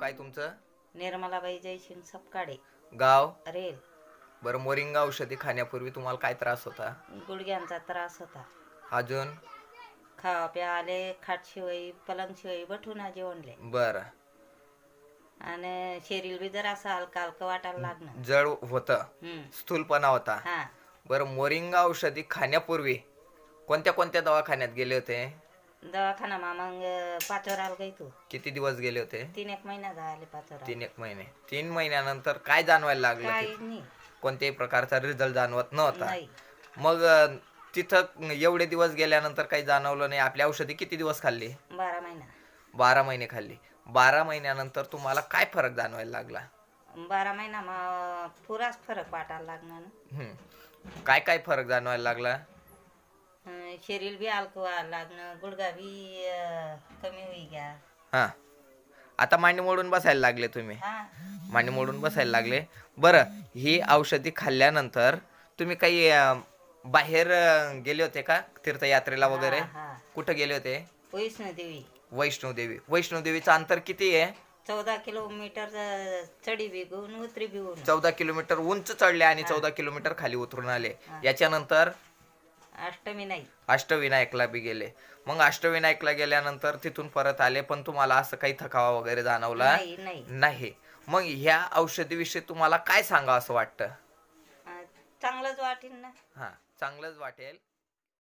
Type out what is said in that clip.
काय तुमचं निर्मलाबाई जयसिंग सपकाडे गाव अरे बरं मोरिंगा औषधी खाण्यापूर्वी तुम्हाला काय त्रास होता गुडघ्यांचा त्रास होता अजून खावा आले खाट शिवाई पलंग शिवाई बठून आजी आणि शरीर बी जर असा हलका हलका वाटायला लागण जळ होत स्थूलपणा होता बर बरं मोरिंगा औषधी खाण्यापूर्वी कोणत्या कोणत्या दवाखान्यात गेले होते दवाखाना मग पाच गई तू किती दिवस गेले होते तीन एक महिना झाले पाचवर तीन एक महिने तीन महिन्यानंतर काय जाणवायला लागलं कोणत्याही प्रकारचा रिझल्ट जाणवत नव्हता मग तिथं एवढे दिवस गेल्यानंतर काही जाणवलं नाही आपली औषधी किती दिवस खाल्ली बारा महिना बारा महिने खाल्ली बारा महिन्यानंतर तुम्हाला काय फरक जाणवायला लागला बारा महिना मग पुराच फरक वाटायला लागणार काय काय फरक जाणवायला लागला शरीर बी आलकवा लागणं गुडगा भी कमी होई गया हा आता मांडी मोडून बसायला लागले तुम्ही मांडी मोडून बसायला लागले बरं ही औषधी खाल्ल्यानंतर तुम्ही काही बाहेर गेले होते का तीर्थयात्रेला वगैरे कुठे गेले होते वैष्णो देवी वैष्णोदेवी देवीचा अंतर किती आहे चौदा किलोमीटर चढी बी उतरी बी चौदा किलोमीटर उंच चढले आणि चौदा किलोमीटर खाली उतरून आले याच्यानंतर अष्टविनायक अष्टविनायकला बी गेले मग अष्टविनायकला गेल्यानंतर तिथून परत आले पण तुम्हाला असं काही थकावा वगैरे जाणवला नाही नाही नाही मग ह्या औषधीविषयी तुम्हाला काय सांगा असं वाटतं चांगलंच वाटेल ना हा चांगलंच वाटेल